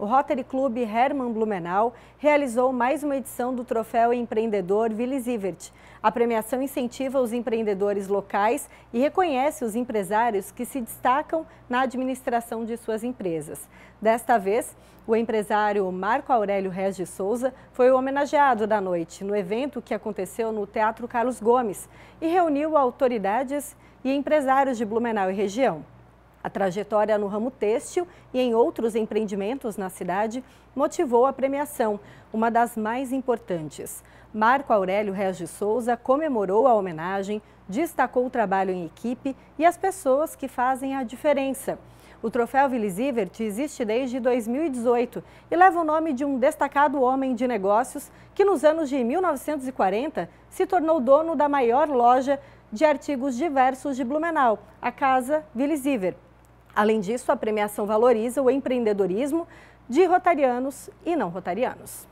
o Rotary Clube Herman Blumenau realizou mais uma edição do Troféu Empreendedor Willy Zivert. A premiação incentiva os empreendedores locais e reconhece os empresários que se destacam na administração de suas empresas. Desta vez, o empresário Marco Aurélio Reis de Souza foi o homenageado da noite no evento que aconteceu no Teatro Carlos Gomes e reuniu autoridades e empresários de Blumenau e região. A trajetória no ramo têxtil e em outros empreendimentos na cidade motivou a premiação, uma das mais importantes. Marco Aurélio Reis de Souza comemorou a homenagem, destacou o trabalho em equipe e as pessoas que fazem a diferença. O troféu Villisivert existe desde 2018 e leva o nome de um destacado homem de negócios que nos anos de 1940 se tornou dono da maior loja de artigos diversos de Blumenau, a Casa Villisivert. Além disso, a premiação valoriza o empreendedorismo de rotarianos e não rotarianos.